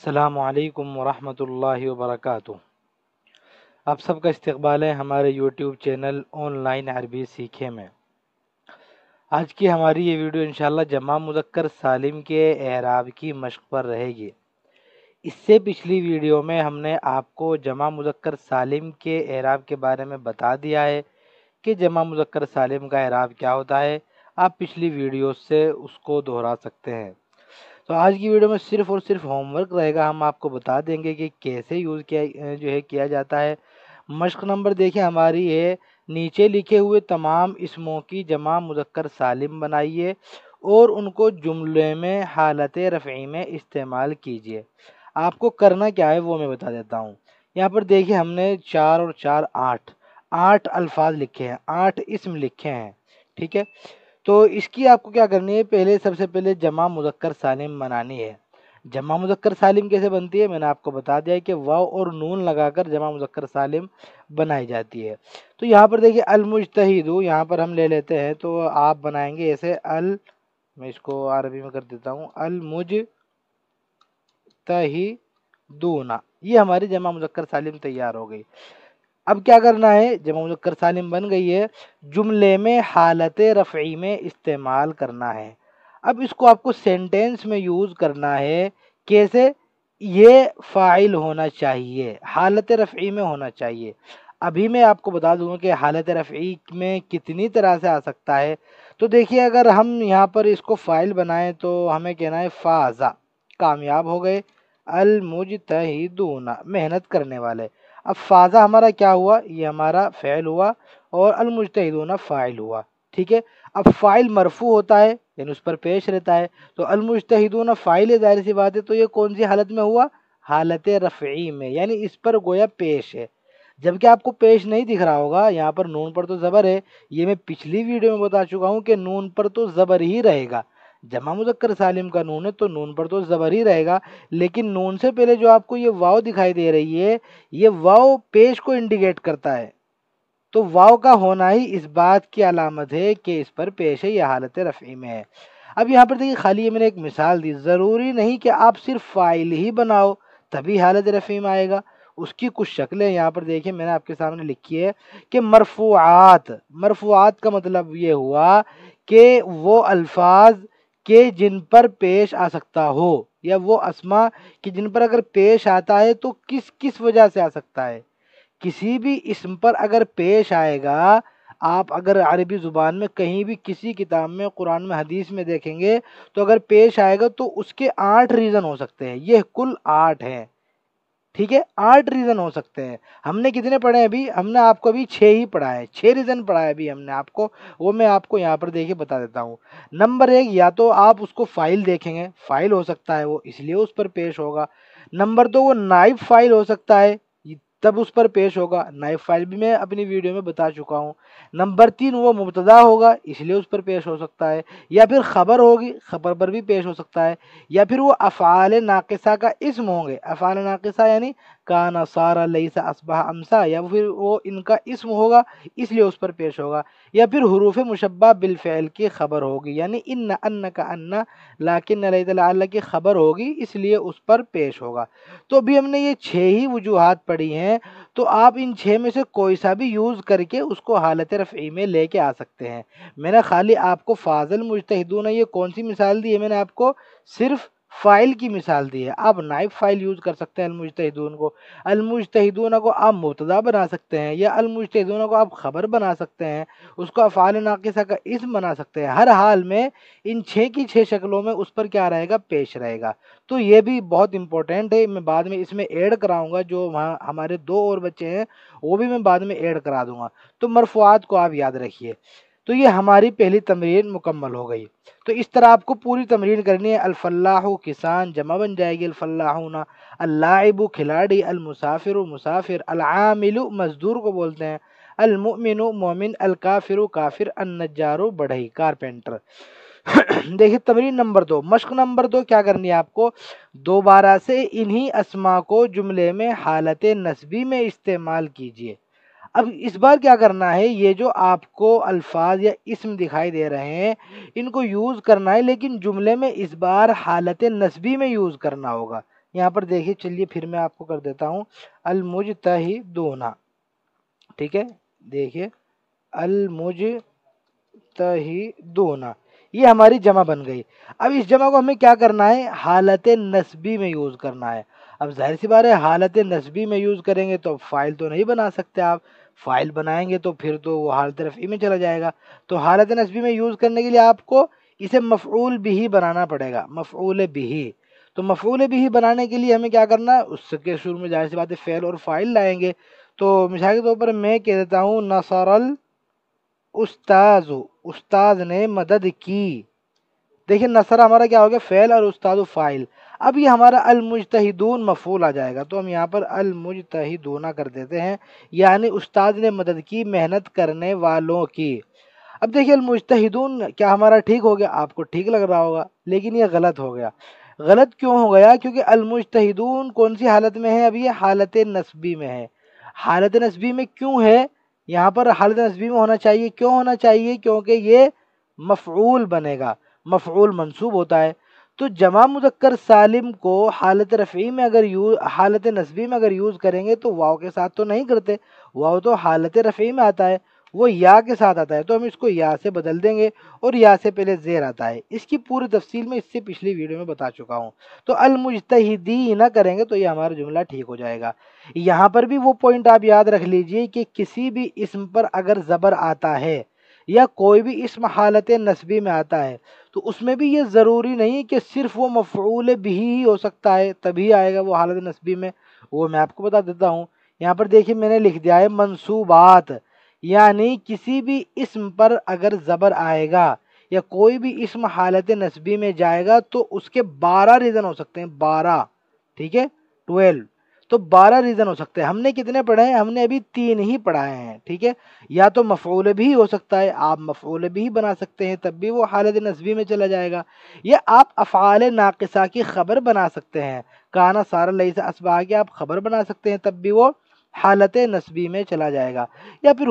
السلام علیکم ورحمۃ اللہ وبرکاتہ آپ سب کا استقبال ہے ہمارے یوٹیوب چینل آن لائن عربی سیکھے میں آج کی ہماری یہ ویڈیو انشاءاللہ جمع مذکر سالم کے اعراب کی مشق پر رہے گی اس سے پچھلی ویڈیو میں ہم نے آپ کو جمع مذکر سالم کے اعراب کے بارے میں بتا دیا ہے کہ جمع مذکر سالم کا اعراب کیا ہوتا ہے آپ پچھلی ویڈیو سے اس کو دہرا سکتے ہیں تو آج کی ویڈیو میں صرف اور صرف ہوم ورک رہے گا ہم آپ کو بتا دیں گے کہ کیسے یوز کیا جو ہے کیا جاتا ہے مشق نمبر دیکھیں ہماری ہے نیچے لکھے ہوئے تمام اسموں کی جمع مذکر سالم بنائیے اور ان کو جملے میں حالت رفعی میں استعمال کیجیے آپ کو کرنا کیا ہے وہ میں بتا دیتا ہوں یہاں پر دیکھیں ہم نے چار اور چار آٹھ آٹھ الفاظ لکھے ہیں آٹھ اسم لکھے ہیں ٹھیک ہے تو اس کی آپ کو کیا کرنی ہے پہلے سب سے پہلے جمع مذکر سالم بنانی ہے جمع مذکر سالم کیسے بنتی ہے میں نے آپ کو بتا دیا ہے کہ واؤ اور نون لگا کر جمع مذکر سالم بنائی جاتی ہے تو یہاں پر دیکھیے المجتہدو یہاں پر ہم لے لیتے ہیں تو آپ بنائیں گے ایسے ال میں اس کو عربی میں کر دیتا ہوں المج تہی یہ ہماری جمع مذکر سالم تیار ہو گئی اب کیا کرنا ہے ہم مکر سالم بن گئی ہے جملے میں حالت رفعی میں استعمال کرنا ہے اب اس کو آپ کو سینٹینس میں یوز کرنا ہے کیسے یہ فائل ہونا چاہیے حالت رفعی میں ہونا چاہیے ابھی میں آپ کو بتا دوں کہ حالت رفعی میں کتنی طرح سے آ سکتا ہے تو دیکھیے اگر ہم یہاں پر اس کو فائل بنائیں تو ہمیں کہنا ہے فاضہ کامیاب ہو گئے المجتہدون محنت کرنے والے اب فاضہ ہمارا کیا ہوا یہ ہمارا فعل ہوا اور المجتہدون فائل ہوا ٹھیک ہے اب فائل مرفوع ہوتا ہے یعنی اس پر پیش رہتا ہے تو المجتہدون فائل ظاہر سی بات ہے تو یہ کون سی حالت میں ہوا حالت رفعی میں یعنی اس پر گویا پیش ہے جبکہ آپ کو پیش نہیں دکھ رہا ہوگا یہاں پر نون پر تو زبر ہے یہ میں پچھلی ویڈیو میں بتا چکا ہوں کہ نون پر تو زبر ہی رہے گا جمع مذکر سالم کا نون ہے تو نون پر تو زبر ہی رہے گا لیکن نون سے پہلے جو آپ کو یہ واؤ دکھائی دے رہی ہے یہ واؤ پیش کو انڈیکیٹ کرتا ہے تو واؤ کا ہونا ہی اس بات کی علامت ہے کہ اس پر پیش ہے یہ حالت رفعی میں ہے اب یہاں پر دیکھیے خالی میں نے ایک مثال دی ضروری نہیں کہ آپ صرف فائل ہی بناؤ تبھی حالت رفعی میں آئے گا اس کی کچھ شکلیں یہاں پر دیکھیں میں نے آپ کے سامنے لکھی ہے کہ مرفوعات مرفوعات کا مطلب یہ ہوا کہ وہ الفاظ کہ جن پر پیش آ سکتا ہو یا وہ اسما کہ جن پر اگر پیش آتا ہے تو کس کس وجہ سے آ سکتا ہے کسی بھی اسم پر اگر پیش آئے گا آپ اگر عربی زبان میں کہیں بھی کسی کتاب میں قرآن میں حدیث میں دیکھیں گے تو اگر پیش آئے گا تو اس کے آٹھ ریزن ہو سکتے ہیں یہ کل آٹھ ہیں ٹھیک ہے آٹھ ریزن ہو سکتے ہیں ہم نے کتنے پڑھے ہیں ابھی ہم نے آپ کو ابھی چھ ہی پڑھا ہے چھ ریزن پڑھا ہے ابھی ہم نے آپ کو وہ میں آپ کو یہاں پر دے کے بتا دیتا ہوں نمبر ایک یا تو آپ اس کو فائل دیکھیں گے فائل ہو سکتا ہے وہ اس لیے اس پر پیش ہوگا نمبر دو وہ نائب فائل ہو سکتا ہے تب اس پر پیش ہوگا نائب فائل بھی میں اپنی ویڈیو میں بتا چکا ہوں نمبر تین وہ مبتدا ہوگا اس لیے اس پر پیش ہو سکتا ہے یا پھر خبر ہوگی خبر پر بھی پیش ہو سکتا ہے یا پھر وہ افعال ناقصہ کا اسم ہوں گے افعال ناقصہ یعنی امسا یا یا پھر پھر وہ ان کا اسم ہوگا ہوگا اس اس پر پیش حروف مشبہ بالفعل کی خبر ہوگی یعنی ان اللہ کی خبر ہوگی اس لیے اس پر پیش ہوگا تو ابھی ہم نے یہ چھ ہی وجوہات پڑھی ہیں تو آپ ان چھ میں سے کوئی سا بھی یوز کر کے اس کو حالت رفعی میں لے کے آ سکتے ہیں میں نے خالی آپ کو فاضل مجتہدون نے یہ کون سی مثال دی ہے میں نے آپ کو صرف فائل کی مثال دی ہے آپ نائب فائل یوز کر سکتے ہیں المجتہدون کو المجتہدون کو آپ مبتدا بنا سکتے ہیں یا المجتہدون کو آپ خبر بنا سکتے ہیں اس کو افعال ناقصہ کا اسم بنا سکتے ہیں ہر حال میں ان چھ کی چھ شکلوں میں اس پر کیا رہے گا پیش رہے گا تو یہ بھی بہت امپورٹنٹ ہے میں بعد میں اس میں ایڈ کراؤں گا جو ہمارے دو اور بچے ہیں وہ بھی میں بعد میں ایڈ کرا دوں گا تو مرفوعات کو آپ یاد رکھیے تو یہ ہماری پہلی تمرین مکمل ہو گئی تو اس طرح آپ کو پوری تمرین کرنی ہے الفلاح کسان جمع بن جائے گی الفلاح اللاعب کھلاڑی المسافر مسافر العامل مزدور کو بولتے ہیں المؤمن مومن الکافر کافر النجار بڑھئی کارپینٹر دیکھیں تمرین نمبر دو مشق نمبر دو کیا کرنی ہے آپ کو دوبارہ سے انہی اسما کو جملے میں حالت نسبی میں استعمال کیجیے اب اس بار کیا کرنا ہے یہ جو آپ کو الفاظ یا اسم دکھائی دے رہے ہیں ان کو یوز کرنا ہے لیکن جملے میں اس بار حالت نسبی میں یوز کرنا ہوگا یہاں پر دیکھیے چلیے پھر میں آپ کو کر دیتا ہوں المج ٹھیک ہے دیکھیے المجھ یہ ہماری جمع بن گئی اب اس جمع کو ہمیں کیا کرنا ہے حالت نسبی میں یوز کرنا ہے اب ظاہر سی بات ہے حالت نسبی میں یوز کریں گے تو فائل تو نہیں بنا سکتے آپ فائل بنائیں گے تو پھر تو وہ حالت رفعی میں چلا جائے گا تو حالت نصبی میں یوز کرنے کے لیے آپ کو اسے مفعول بہی بنانا پڑے گا مفعول بہی تو مفعول بہی بنانے کے لیے ہمیں کیا کرنا ہے اس کے شروع میں ظاہر سی بات ہے فعل اور فائل لائیں گے تو مثال کے طور پر میں کہہ دیتا ہوں نصر الاستاذ استاذ نے مدد کی دیکھیں نصر ہمارا کیا ہو گیا فعل اور استاذ و فائل اب یہ ہمارا المجتہدون مفہول آ جائے گا تو ہم یہاں پر المجتہدونہ کر دیتے ہیں یعنی استاد نے مدد کی محنت کرنے والوں کی اب دیکھیے المجتہدون کیا ہمارا ٹھیک ہو گیا آپ کو ٹھیک لگ رہا ہوگا لیکن یہ غلط ہو گیا غلط کیوں ہو گیا کیونکہ المجتہدون کون سی حالت میں ہے اب یہ حالت نسبی میں ہے حالت نسبی میں کیوں ہے یہاں پر حالت نسبی میں ہونا چاہیے کیوں ہونا چاہیے کیونکہ یہ مفعول بنے گا مفعول منصوب ہوتا ہے تو جمع مذکر سالم کو حالت رفعی میں اگر یوز حالت نصبی میں اگر یوز کریں گے تو واؤ کے ساتھ تو نہیں کرتے واؤ تو حالت رفعی میں آتا ہے وہ یا کے ساتھ آتا ہے تو ہم اس کو یا سے بدل دیں گے اور یا سے پہلے زیر آتا ہے اس کی پوری تفصیل میں اس سے پچھلی ویڈیو میں بتا چکا ہوں تو المجتہدی نہ کریں گے تو یہ ہمارا جملہ ٹھیک ہو جائے گا یہاں پر بھی وہ پوائنٹ آپ یاد رکھ لیجئے کہ کسی بھی اسم پر اگر زبر آتا ہے یا کوئی بھی اسم حالت نصبی میں آتا ہے تو اس میں بھی یہ ضروری نہیں کہ صرف وہ مفعول بھی ہی ہو سکتا ہے تبھی آئے گا وہ حالت نصبی میں وہ میں آپ کو بتا دیتا ہوں یہاں پر دیکھیے میں نے لکھ دیا ہے منصوبات یعنی کسی بھی اسم پر اگر زبر آئے گا یا کوئی بھی اسم حالت نصبی میں جائے گا تو اس کے بارہ ریزن ہو سکتے ہیں بارہ ٹھیک ہے ٹویلو تو بارہ ریزن ہو سکتے ہیں ہم نے کتنے پڑھے ہیں ہم نے ابھی تین ہی پڑھائے ہیں ٹھیک ہے یا تو مفعول بھی ہو سکتا ہے آپ مفعول بھی بنا سکتے ہیں تب بھی وہ حالت نصبی میں چلا جائے گا یا آپ افعال ناقصہ کی خبر بنا سکتے ہیں کانا سارا لئی سے اسبا کی آپ خبر بنا سکتے ہیں تب بھی وہ حالت نصبی میں چلا جائے گا یا پھر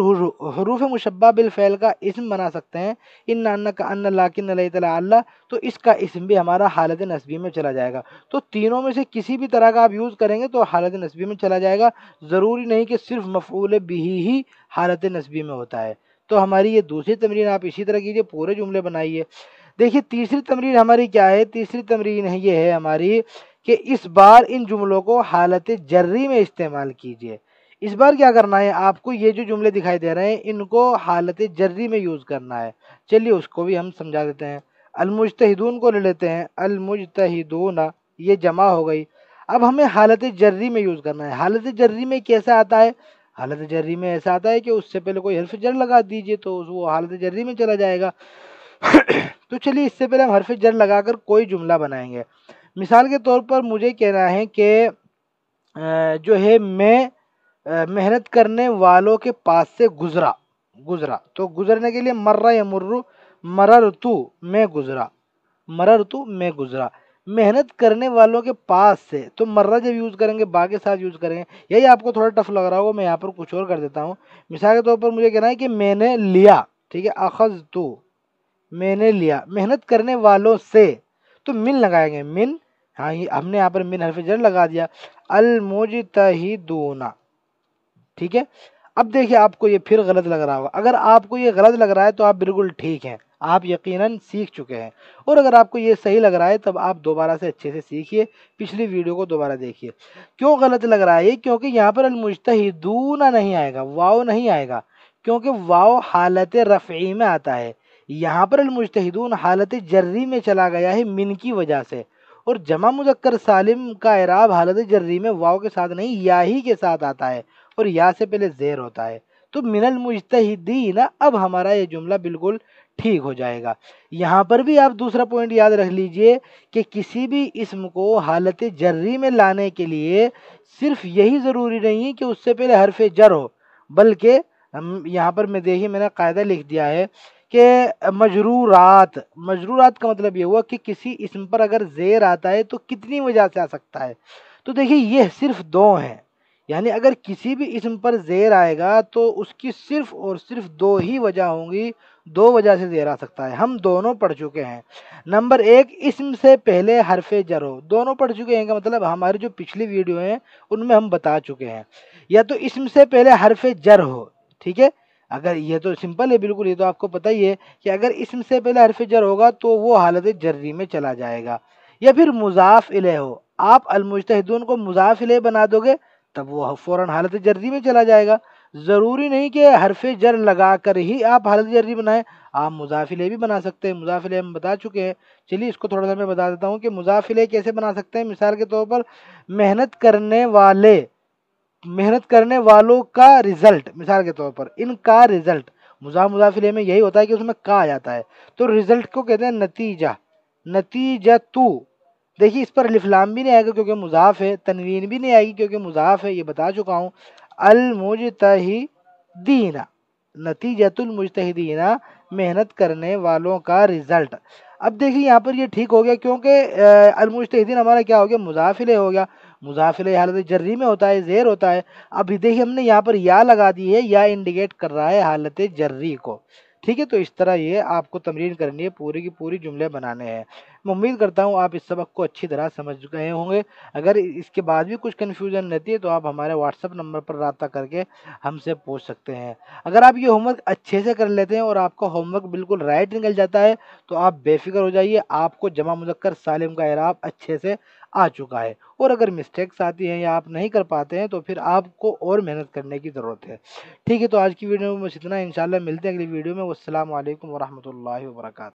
حروف مشبہ بالفعل کا اسم بنا سکتے ہیں ان ان کا ان اللہ کنلِ اللہ تو اس کا اسم بھی ہمارا حالت نصبی میں چلا جائے گا تو تینوں میں سے کسی بھی طرح کا آپ یوز کریں گے تو حالت نصبی میں چلا جائے گا ضروری نہیں کہ صرف مفعول بھی ہی حالت نصبی میں ہوتا ہے تو ہماری یہ دوسری تمرین آپ اسی طرح کیجیے پورے جملے بنائیے دیکھیے تیسری تمرین ہماری کیا ہے تیسری تمرین یہ ہے ہماری کہ اس بار ان جملوں کو حالت جرری میں استعمال کیجیے اس بار کیا کرنا ہے آپ کو یہ جو جملے دکھائی دے رہے ہیں ان کو حالت جرری میں یوز کرنا ہے چلیے اس کو بھی ہم سمجھا دیتے ہیں المجتہدون کو لے لیتے ہیں المجتہدون یہ جمع ہو گئی اب ہمیں حالت جرری میں یوز کرنا ہے حالت جرری میں کیسا آتا ہے حالت جرری میں ایسا آتا ہے کہ اس سے پہلے کوئی حرف جر لگا دیجئے تو وہ حالت جرری میں چلا جائے گا تو چلیے اس سے پہلے ہم حرف جر لگا کر کوئی جملہ بنائیں گے مثال کے طور پر مجھے کہنا ہے کہ جو ہے میں محنت کرنے والوں کے پاس سے گزرا گزرا تو گزرنے کے لیے مرہ یا مرو مرر تو میں گزرا مرر تو میں گزرا محنت کرنے والوں کے پاس سے تو مرہ جب یوز کریں گے با کے ساتھ یوز کریں گے یہی آپ کو تھوڑا ٹف لگ رہا ہوگا میں یہاں پر کچھ اور کر دیتا ہوں مثال کے طور پر مجھے کہنا ہے کہ میں نے لیا ٹھیک ہے اخذ تو میں نے لیا محنت کرنے والوں سے تو من لگائیں گے من ہاں ہم نے یہاں پر من حرف جر لگا دیا المجہ دونہ ٹھیک ہے اب دیکھیے آپ کو یہ پھر غلط لگ رہا ہوا اگر آپ کو یہ غلط لگ رہا ہے تو آپ بالکل ٹھیک ہیں آپ یقیناً سیکھ چکے ہیں اور اگر آپ کو یہ صحیح لگ رہا ہے تب آپ دوبارہ سے اچھے سے سیکھیے پچھلی ویڈیو کو دوبارہ دیکھیے کیوں غلط لگ رہا ہے یہ کیونکہ یہاں پر المجتہدون نہیں آئے گا واؤ نہیں آئے گا کیونکہ واؤ حالت رفعی میں آتا ہے یہاں پر المجتہدون حالت جری میں چلا گیا ہے من کی وجہ سے اور جمع مذکر سالم کا اعراب حالت جرری میں واؤ کے ساتھ نہیں یا ہی کے ساتھ آتا ہے اور یا سے پہلے زیر ہوتا ہے تو من المجتہدین اب ہمارا یہ جملہ بالکل ٹھیک ہو جائے گا یہاں پر بھی آپ دوسرا پوائنٹ یاد رکھ لیجئے کہ کسی بھی اسم کو حالت جری میں لانے کے لیے صرف یہی ضروری نہیں کہ اس سے پہلے حرف جر ہو بلکہ ہم یہاں پر میں دیکھیے میں نے قاعدہ لکھ دیا ہے کہ مجرورات مجرورات کا مطلب یہ ہوا کہ کسی اسم پر اگر زیر آتا ہے تو کتنی وجہ سے آ سکتا ہے تو دیکھیے یہ صرف دو ہیں یعنی اگر کسی بھی اسم پر زیر آئے گا تو اس کی صرف اور صرف دو ہی وجہ ہوں گی دو وجہ سے زیر آ سکتا ہے ہم دونوں پڑھ چکے ہیں نمبر ایک اسم سے پہلے حرف جر ہو دونوں پڑھ چکے ہیں کہ مطلب ہماری جو پچھلی ویڈیو ہیں ان میں ہم بتا چکے ہیں یا تو اسم سے پہلے حرف جر ہو ٹھیک ہے اگر یہ تو سمپل ہے بالکل یہ تو آپ کو پتہ ہی ہے کہ اگر اسم سے پہلے حرف جر ہوگا تو وہ حالت جرری میں چلا جائے گا یا پھر مضاف الہ ہو آپ المجتہدون کو مضاف الہ بنا دو گے تب وہ فوراً حالت جردی میں چلا جائے گا ضروری نہیں کہ حرف جر لگا کر ہی آپ حالت جردی بنائیں آپ مضافلے بھی بنا سکتے ہیں مضافلے ہم بتا چکے ہیں چلیے اس کو تھوڑا سا میں بتا دیتا ہوں کہ مضافلے کیسے بنا سکتے ہیں مثال کے طور پر محنت کرنے والے محنت کرنے والوں کا رزلٹ مثال کے طور پر ان کا رزلٹ مضاف مضافلے میں یہی ہوتا ہے کہ اس میں کا آ جاتا ہے تو رزلٹ کو کہتے ہیں نتیجہ نتیجہ تو دیکھیے اس پر لام بھی نہیں آئے گا کیونکہ مضاف ہے تنوین بھی نہیں آئے گی کیونکہ مضاف ہے یہ بتا چکا ہوں المجتہدین نتیجت المجتہدین محنت کرنے والوں کا رزلٹ اب دیکھیں یہاں پر یہ ٹھیک ہو گیا کیونکہ المجتہدین ہمارا کیا ہو گیا مضافلے ہو گیا مضافلے حالت جرری میں ہوتا ہے زیر ہوتا ہے اب دیکھیے ہم نے یہاں پر یا لگا دی ہے یا انڈیکیٹ کر رہا ہے حالت جرری کو ٹھیک ہے تو اس طرح یہ آپ کو تمرین کرنی ہے پوری کی پوری جملے بنانے ہیں میں امید کرتا ہوں آپ اس سبق کو اچھی طرح سمجھ گئے ہوں گے اگر اس کے بعد بھی کچھ کنفیوژن رہتی ہے تو آپ ہمارے واٹس اپ نمبر پر رابطہ کر کے ہم سے پوچھ سکتے ہیں اگر آپ یہ ہوم ورک اچھے سے کر لیتے ہیں اور آپ کا ہوم ورک بالکل رائٹ نکل جاتا ہے تو آپ بے فکر ہو جائیے آپ کو جمع مذکر سالم کا اعراب اچھے سے آ چکا ہے اور اگر مسٹیکس آتی ہیں یا آپ نہیں کر پاتے ہیں تو پھر آپ کو اور محنت کرنے کی ضرورت ہے ٹھیک ہے تو آج کی ویڈیو میں بس اتنا انشاءاللہ ملتے ہیں اگلی ویڈیو میں السلام علیکم ورحمۃ اللہ وبرکاتہ